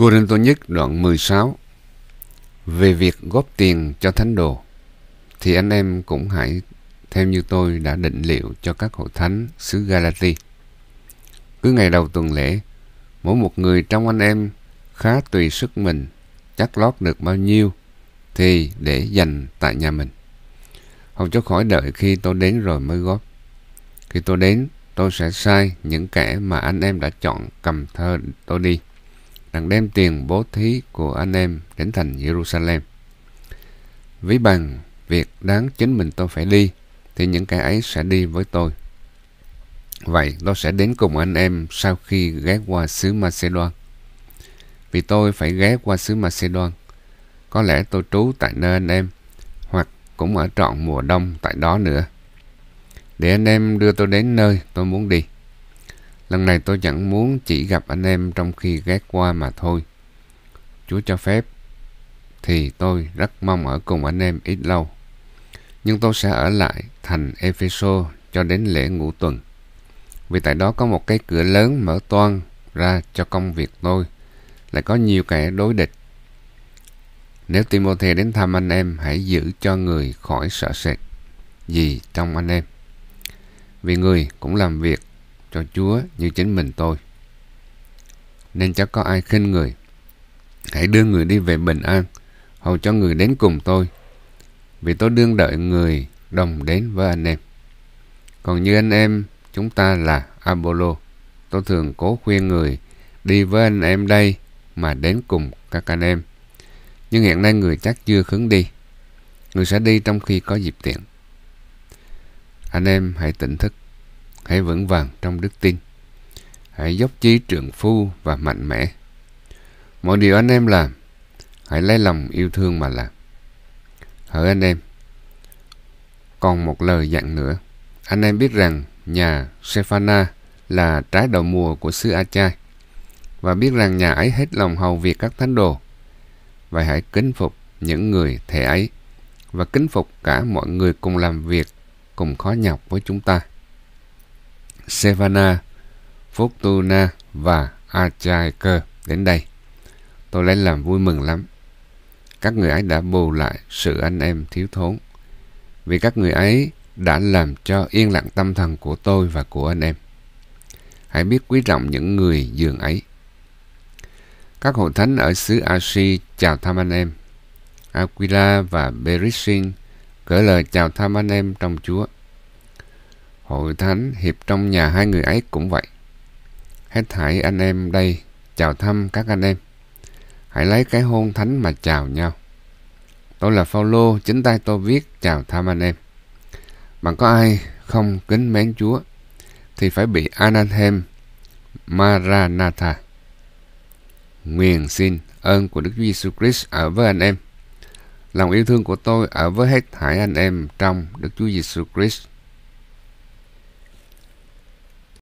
Cô Rinh Tô Nhất đoạn 16 Về việc góp tiền cho thánh đồ thì anh em cũng hãy theo như tôi đã định liệu cho các hội thánh xứ Galati. Cứ ngày đầu tuần lễ, mỗi một người trong anh em khá tùy sức mình, chắc lót được bao nhiêu thì để dành tại nhà mình. Không cho khỏi đợi khi tôi đến rồi mới góp. Khi tôi đến, tôi sẽ sai những kẻ mà anh em đã chọn cầm thơ tôi đi đang đem tiền bố thí của anh em đến thành Jerusalem. Ví bằng việc đáng chính mình tôi phải đi, thì những cái ấy sẽ đi với tôi. Vậy tôi sẽ đến cùng anh em sau khi ghé qua xứ Macedon. Vì tôi phải ghé qua xứ Macedon, có lẽ tôi trú tại nơi anh em, hoặc cũng ở trọn mùa đông tại đó nữa. Để anh em đưa tôi đến nơi tôi muốn đi. Lần này tôi chẳng muốn chỉ gặp anh em trong khi ghé qua mà thôi. Chúa cho phép, thì tôi rất mong ở cùng anh em ít lâu. Nhưng tôi sẽ ở lại thành Epheso cho đến lễ ngũ tuần. Vì tại đó có một cái cửa lớn mở toan ra cho công việc tôi, lại có nhiều kẻ đối địch. Nếu Timothy đến thăm anh em, hãy giữ cho người khỏi sợ sệt gì trong anh em. Vì người cũng làm việc cho Chúa như chính mình tôi. Nên chắc có ai khinh người. Hãy đưa người đi về bình an, hầu cho người đến cùng tôi. Vì tôi đương đợi người đồng đến với anh em. Còn như anh em, chúng ta là Apollo. Tôi thường cố khuyên người đi với anh em đây mà đến cùng các anh em. Nhưng hiện nay người chắc chưa khứng đi. Người sẽ đi trong khi có dịp tiện. Anh em hãy tỉnh thức hãy vững vàng trong đức tin. Hãy dốc chí trường phu và mạnh mẽ. Mọi điều anh em làm, hãy lấy lòng yêu thương mà làm. Hỡi anh em, còn một lời dặn nữa. Anh em biết rằng nhà Sephana là trái đầu mùa của xứ A Chai và biết rằng nhà ấy hết lòng hầu việc các thánh đồ. Vậy hãy kính phục những người thể ấy và kính phục cả mọi người cùng làm việc, cùng khó nhọc với chúng ta. Sevana, Fortuna và Achaika đến đây. Tôi lấy làm vui mừng lắm. Các người ấy đã bù lại sự anh em thiếu thốn. Vì các người ấy đã làm cho yên lặng tâm thần của tôi và của anh em. Hãy biết quý trọng những người dường ấy. Các hội thánh ở xứ Ashi chào thăm anh em. Aquila và Berisin gửi lời chào thăm anh em trong Chúa. Hội Thánh Hiệp trong nhà hai người ấy cũng vậy. Hết thảy anh em đây chào thăm các anh em. Hãy lấy cái hôn thánh mà chào nhau. Tôi là Phaolô, chính tay tôi viết chào thăm anh em. bằng có ai không kính mến Chúa thì phải bị Anathem Maranatha. Nguyện xin ơn của Đức Giêsu Christ ở với anh em. Lòng yêu thương của tôi ở với hết thảy anh em trong Đức Chúa Giêsu Christ.